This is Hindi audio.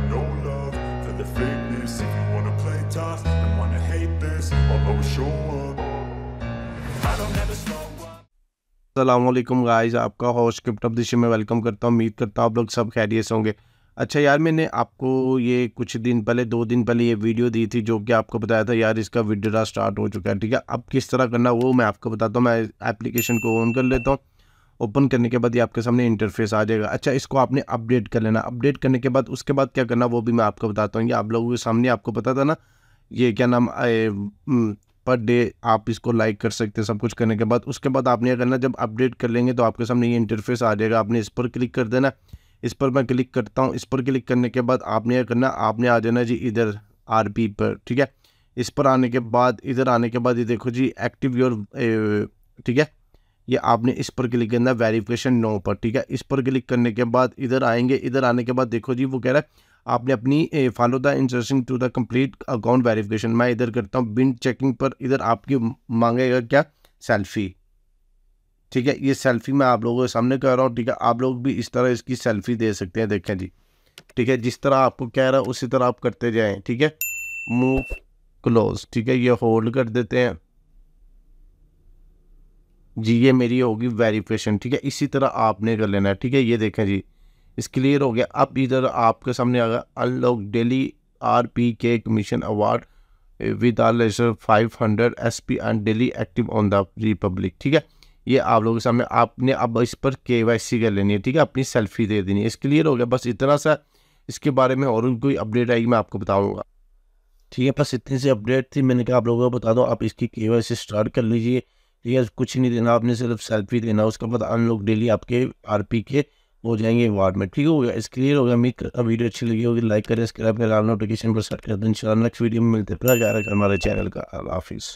got no love for the fakeness If you wanna play tough and wanna hate this I'll always show up I don't ever slow Aslam guys आपका होस्ट किप्टअप दिशा में वेलकम करता हूँ उम्मीद करता हूँ आप लोग सब खैरियत होंगे अच्छा यार मैंने आपको ये कुछ दिन पहले दो दिन पहले ये वीडियो दी थी जो कि आपको बताया था यार इसका विड्रा स्टार्ट हो चुका है ठीक है अब किस तरह करना वो मैं आपको बताता हूँ मैं एप्लीकेशन को ऑन कर लेता हूँ ओपन करने के बाद ये आपके सामने इंटरफेस आ जाएगा अच्छा इसको आपने अपडेट कर लेना अपडेट करने के बाद उसके बाद क्या करना वो भी मैं आपको बताता हूँ ये आप लोगों के सामने आपको पता था ना ये क्या नाम पर डे आप इसको लाइक कर सकते हैं सब कुछ करने के बाद उसके बाद आपने करना जब अपडेट कर लेंगे तो आपके सामने ये इंटरफेस आ जाएगा आपने इस पर क्लिक कर देना इस पर मैं क्लिक करता हूँ इस पर क्लिक करने के बाद आपने यह करना आपने आ जाना जी इधर आर पर ठीक है इस पर आने के बाद इधर आने के बाद ये देखो जी एक्टिव योर ठीक है ये आपने इस पर क्लिक करना है वेरिफिकेशन नो पर ठीक है इस पर क्लिक करने के बाद इधर आएंगे इधर आने के बाद देखो जी वो कह रहा है आपने अपनी follow the instruction to the complete account verification मैं इधर करता हूँ बिन चेकिंग पर इधर आपकी मांगेगा क्या सेल्फी ठीक है ये सेल्फी मैं आप लोगों के सामने कह रहा हूँ ठीक है आप लोग भी इस तरह इसकी सेल्फी दे सकते हैं देखें जी ठीक है जिस तरह आपको कह रहा है उसी तरह आप करते जाएँ ठीक है मूव क्लोज ठीक है ये होल्ड कर देते हैं जी ये मेरी होगी वेरीफिकेशन ठीक है इसी तरह आपने कर लेना है ठीक है ये देखें जी इस क्लियर हो गया अब इधर आपके सामने आ गया अनलॉक डेली आर पी के commission award with R ledger five hundred S P and daily active on the republic ठीक है ये आप लोगों के सामने आपने अब इस पर के वाई सी कर लेनी है ठीक है अपनी सेल्फी दे देनी है इस क्लियर हो गया बस इतना सा इसके बारे में और कोई अपडेट आएगी मैं आपको बताऊँगा ठीक है बस इतनी सी अपडेट थी मैंने कहा आप लोगों को बता दो आप इसकी के वाई सी स्टार्ट कर लीजिए ठीक है कुछ नहीं देना आपने सिर्फ सेल्फी देना उसके बाद अनलॉक डेली आपके आरपी के हो जाएंगे वार्ड में ठीक गया इस क्लियर होगा उम्मीद वीडियो अच्छी लगी होगी लाइक करें सब्सक्राइब करें नोटिफिकेशन पर सेट कर दें इन नेक्स्ट वीडियो में मिलते हैं फिर जा रहा हमारे चैनल का हाफिज़